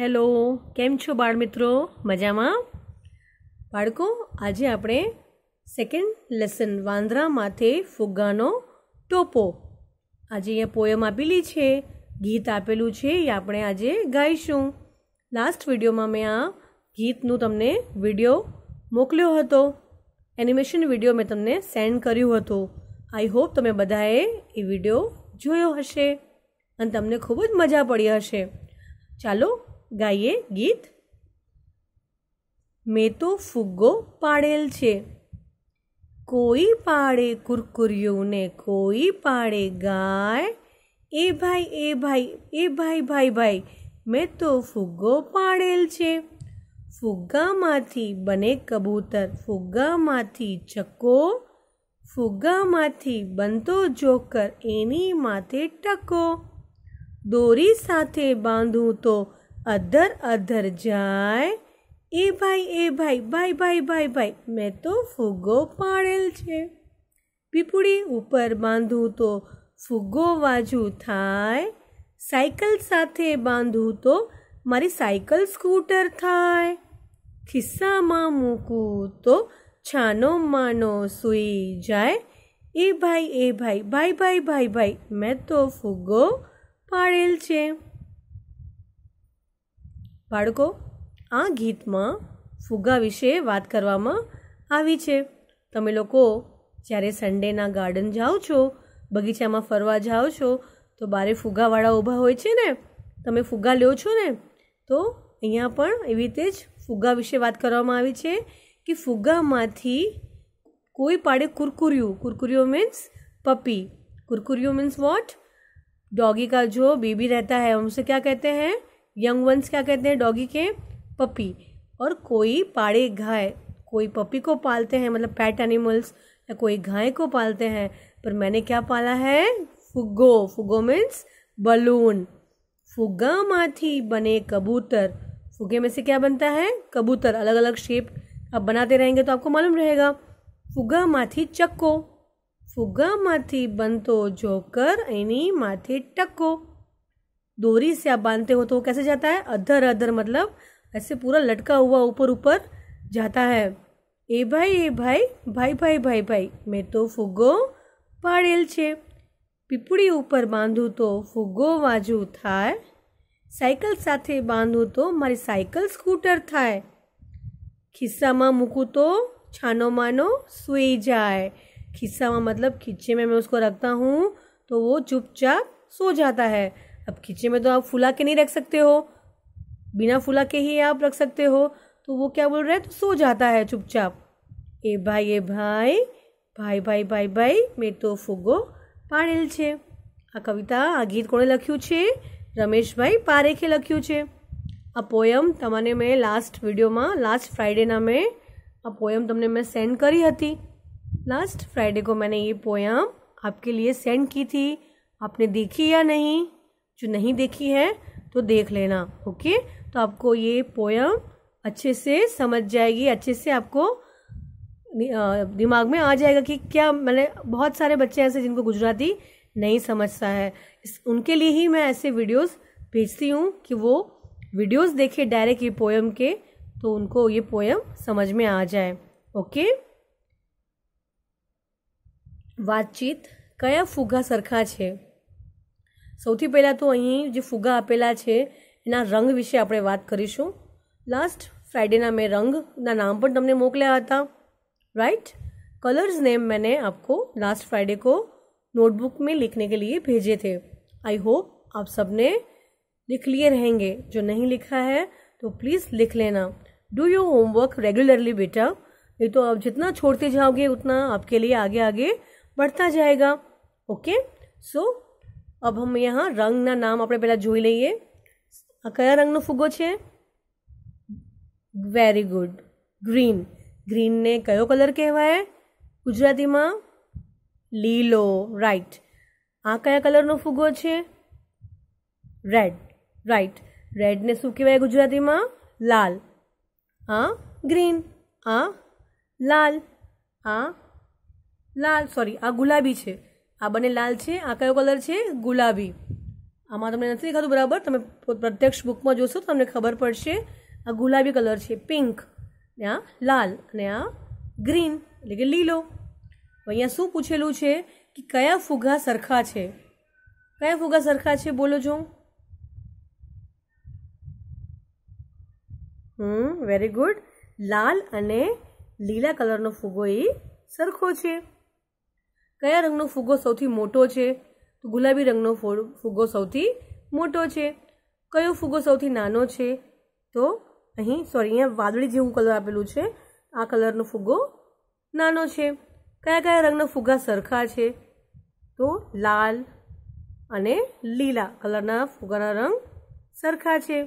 hello કેમ છો બાળ મિત્રો મજામાં બાળકો આજે આપણે સેકન્ડ લેસન વાંદરા માથે ફુગ્ગાનો ટોપો આજે અહીંયા પોયમ આપેલી છે ગીત આપેલું છે એ આપણે આજે ગાઈશું લાસ્ટ વિડીયોમાં મેં આ ગીતનું તમને વિડીયો મોકલ્યો હતો એનિમેશન વિડીયો મેં તમને સેન્ડ કર્યું હતું આઈ હોપ તમે બધાએ એ વિડીયો જોયો હશે અને તમને ખૂબ જ મજા પડી હશે ચાલો ગાઈએ ગીત મેં તો ફુગ્ગો પાડેલ છે કોઈ પાડે કુરકુરિયું ને કોઈ પાડે ગાય એ ભાઈ એ ભાઈ એ ભાઈ ભાઈ ભાઈ મેં તો ફુગ્ગો પાડેલ છે ફુગ્ગામાંથી બને કબૂતર ફુગ્ગામાંથી ચક્કો ફુગ્ગામાંથી બનતો જોકર એની માથે ટકો દોરી સાથે બાંધું તો અધર અધર જાય એ ભાઈ એ ભાઈ ભાઈ ભાઈ ભાઈ ભાઈ મેં તો ફુગ્ગો પાડેલ છે પીપુડી ઉપર બાંધું તો ફુગ્ગો વાજું થાય સાયકલ સાથે બાંધું તો મારી સાયકલ સ્કૂટર થાય ખિસ્સામાં મૂકું તો છાનો માનો સૂઈ જાય એ ભાઈ એ ભાઈ ભાઈ ભાઈ ભાઈ ભાઈ મેં તો ફુગ્ગો પાડેલ છે બાળકો આ ગીતમાં ફુગ્ગા વિશે વાત કરવામાં આવી છે તમે લોકો જ્યારે સન્ડેના ગાર્ડન જાઓ છો બગીચામાં ફરવા જાઓ છો તો બારે ફુગ્ગાવાળા ઊભા હોય છે ને તમે ફુગ્ગા લો છો ને તો અહીંયા પણ એવી રીતે જ ફુગ્ગા વિશે વાત કરવામાં આવી છે કે ફુગ્ગામાંથી કોઈ પાડે કુરકુરિયું કુરકુરિયો મીન્સ પપી कुरकुरियो મીન્સ વોટ ડોગી કા જો બેબી રહેતા है उनसे क्या कहते हैं यंग वंस क्या कहते हैं डॉगी के पपी और कोई पाड़े गाय कोई पपी को पालते हैं मतलब पैट एनिमल्स या कोई गाय को पालते हैं पर मैंने क्या पाला है फुग्गो फुग्गो मीन्स बलून फुग्गा माथी बने कबूतर फुगे में से क्या बनता है कबूतर अलग अलग शेप आप बनाते रहेंगे तो आपको मालूम रहेगा फुग्गा माथी चक्को फुग्गा माथी बनतो जोकर एनी माथी टक्को दोरी से आप बांधते हो तो कैसे जाता है अधर अधर मतलब ऐसे पूरा लटका हुआ ऊपर ऊपर जाता है ए भाई ए भाई भाई भाई भाई भाई मैं तो फुग्गो પાડેલ ऊपर बांधू तो બાંધું वाजू थाय વાજુ થાય बांधू तो मारी તો स्कूटर थाय खिस्सा में मूकू तो छानो मानो માનો जाए खिस्सा में मतलब खींचे में मैं उसको रखता हूँ तो वो चुपचाप सो जाता है अब खींचे में तो आप फुला के नहीं रख सकते हो बिना फुला के ही आप रख सकते हो तो वो क्या बोल रहा है तो सो जाता है चुपचाप ए भाई ए भाई भाई भाई भाई भाई मैं तो फुगो पाड़ेल छे आ कविता आ गीत कोने लख्यू छे रमेश भाई पारेखे लख्यु छे आ पोयम तमने मैं लास्ट वीडियो में लास्ट फ्राइडे ना मैं आ पोयम तमने मैं सेंड करी हती लास्ट फ्राइडे को मैंने ये पोयम आपके लिए सेंड की थी आपने देखी या नहीं जो नहीं देखी है तो देख लेना ओके तो आपको ये पोयम अच्छे से समझ जाएगी अच्छे से आपको दिमाग में आ जाएगा कि क्या मैंने बहुत सारे बच्चे ऐसे जिनको गुजराती नहीं समझता है इस उनके लिए ही मैं ऐसे वीडियोस भेजती हूँ कि वो वीडियोस देखे डायरेक्ट ये पोएम के तो उनको ये पोएम समझ में आ जाए ओके बातचीत कया फुगा सरखा है સૌથી પહેલા તો અહીં જે ફુગા આપેલા છે એના રંગ વિશે આપણે વાત કરીશું लास्ट ફ્રાઇડે ના મે રંગ ના નામ પણ તમને મોકલેયા હતા રાઇટ કલર્સ નેમ મેને આપકો લાસ્ટ ફ્રાઇડે કો નોટબુક મે લખને કે લિયે bheje the આઈ હોપ આપ સબને લખ લીએ રહેંગે જો નહીં લખા હે તો પ્લીઝ લખ લેના ડુ યોર હોમવર્ક રેગ્યુલરલી બેટા યે તો આપ જીતના છોડતે જાવગે ઉતના આપકે લિયે આગે આગે بڑھતા જાયેગા ઓકે સો અબ હમ યહાં રંગના નામ આપણે પહેલાં જોઈ લઈએ આ કયા રંગનો ફુગ્ગો છે વેરી ગુડ ગ્રીન ગ્રીનને કયો કલર કહેવાય ગુજરાતીમાં લીલો રાઈટ આ કયા કલરનો ફુગ્ગો છે રેડ રાઈટ રેડને શું કહેવાય ગુજરાતીમાં લાલ આ ગ્રીન આ લાલ આ લાલ સોરી આ ગુલાબી છે આ બંને લાલ છે આ કયો કલર છે ગુલાબી આમાં તમને નથી દેખાતું બરાબર તમે પ્રત્યક્ષ બુકમાં જોશો તમને ખબર પડશે આ ગુલાબી કલર છે પિંક ને આ લાલ અને આ ગ્રીન એટલે કે લીલો અહીંયા શું પૂછેલું છે કે કયા ફુગા સરખા છે કયા ફુગા સરખા છે બોલો જો હમ વેરી ગુડ લાલ અને લીલા કલરનો ફુગો એ સરખો છે કયા રંગનો ફુગ્ગો સૌથી મોટો છે તો ગુલાબી રંગનો ફુગ્ગો સૌથી મોટો છે કયો ફુગ્ગો સૌથી નાનો છે તો અહીં સોરી અહીંયા વાદળી જેવું કલર આપેલું છે આ કલરનો ફુગ્ગો નાનો છે કયા કયા રંગના ફુગ્ગા સરખા છે તો લાલ અને લીલા કલરના ફુગ્ગાના રંગ સરખા છે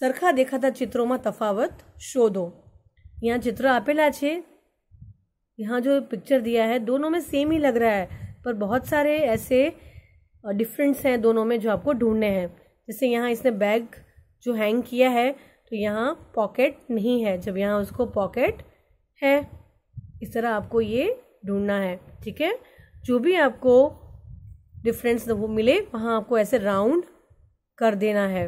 સરખા દેખાતા ચિત્રોમાં તફાવત શોધો અહીંયા ચિત્ર આપેલા છે यहाँ जो पिक्चर दिया है दोनों में सेम ही लग रहा है पर बहुत सारे ऐसे डिफरेंट्स हैं दोनों में जो आपको ढूंढने हैं जैसे यहाँ इसने बैग जो हैंग किया है तो यहाँ पॉकेट नहीं है जब यहाँ उसको पॉकेट है इस तरह आपको ये ढूंढना है ठीक है जो भी आपको डिफरेंस वो मिले वहाँ आपको ऐसे राउंड कर देना है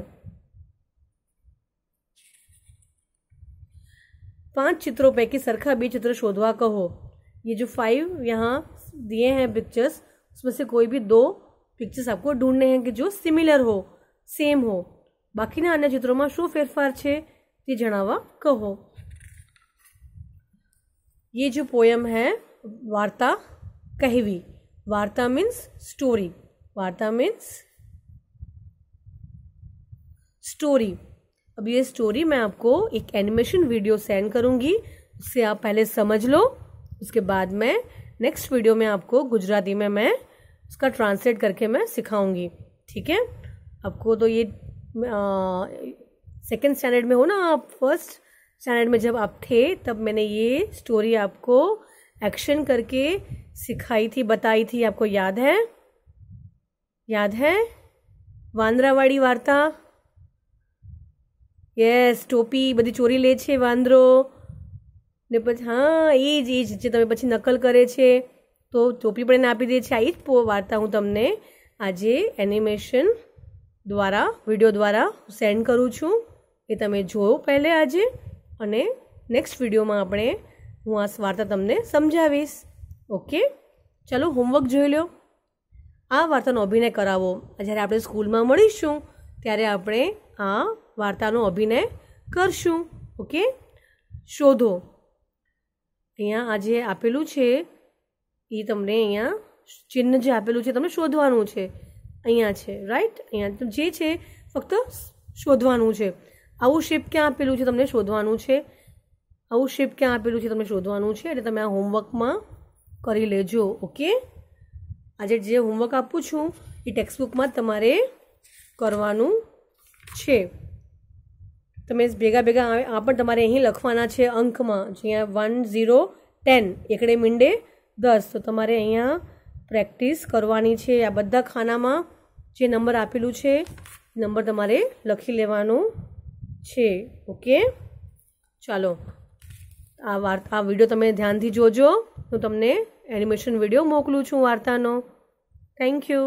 पांच चित्रों पैकी सरखा भी चित्र शोधवा कहो ये जो फाइव यहाँ दिए हैं पिक्चर्स उसमें से कोई भी दो पिक्चर्स आपको ढूंढने हैं कि जो सिमिलर हो सेम हो बाकी ना अन्य चित्रों में शो फेरफार छे ये जनावा कहो ये जो पोयम है वार्ता कहवी वार्ता मीन्स स्टोरी वार्ता मीन्स स्टोरी अब ये स्टोरी मैं आपको एक एनिमेशन वीडियो सेंड करूँगी उससे आप पहले समझ लो उसके बाद मैं नेक्स्ट वीडियो में आपको गुजराती में मैं उसका ट्रांसलेट करके मैं सिखाऊंगी ठीक है आपको तो ये सेकेंड स्टैंडर्ड में हो ना आप फर्स्ट स्टैंडर्ड में जब आप थे तब मैंने ये स्टोरी आपको एक्शन करके सिखाई थी बताई थी आपको याद है याद है वांद्रावाड़ी वार्ता યસ ટોપી બધી ચોરી લે છે વાંદરો ને પછી હા એ જ એ જ જે તમે પછી નકલ કરે છે તો ટોપી પણ એને આપી દે છે આવી જ વાર્તા હું તમને આજે એનિમેશન દ્વારા વિડીયો દ્વારા સેન્ડ કરું છું એ તમે જોયો પહેલે આજે અને નેક્સ્ટ વિડીયોમાં આપણે હું આ વાર્તા તમને સમજાવીશ ઓકે ચાલો હોમવર્ક જોઈ લો આ વાર્તાનો અભિનય કરાવો જ્યારે આપણે સ્કૂલમાં મળીશું ત્યારે આપણે આ વાર્તાનો અભિનય કરશું ઓકે શોધો અહીંયા આ જે આપેલું છે એ તમને અહીંયા ચિહ્ન જે આપેલું છે તમને શોધવાનું છે અહીંયા છે રાઈટ અહીંયા જે છે ફક્ત શોધવાનું છે આવું શેપ ક્યાં આપેલું છે તમને શોધવાનું છે આવું શેપ ક્યાં આપેલું છે તમને શોધવાનું છે એટલે તમે આ હોમવર્કમાં કરી લેજો ઓકે આજે જે હોમવર્ક આપું છું એ ટેક્સ્ટબુકમાં તમારે કરવાનું છે તમે ભેગા ભેગા આવે આ પણ તમારે અહીં લખવાના છે અંકમાં જ્યાં વન ઝીરો ટેન એકડે મીંડે દસ તો તમારે અહીંયા પ્રેક્ટિસ કરવાની છે આ બધા ખાનામાં જે નંબર આપેલું છે નંબર તમારે લખી લેવાનું છે ઓકે ચાલો આ વાર્તા આ વિડીયો તમે ધ્યાનથી જોજો હું તમને એનિમેશન વિડીયો મોકલું છું વાર્તાનો થેન્ક યુ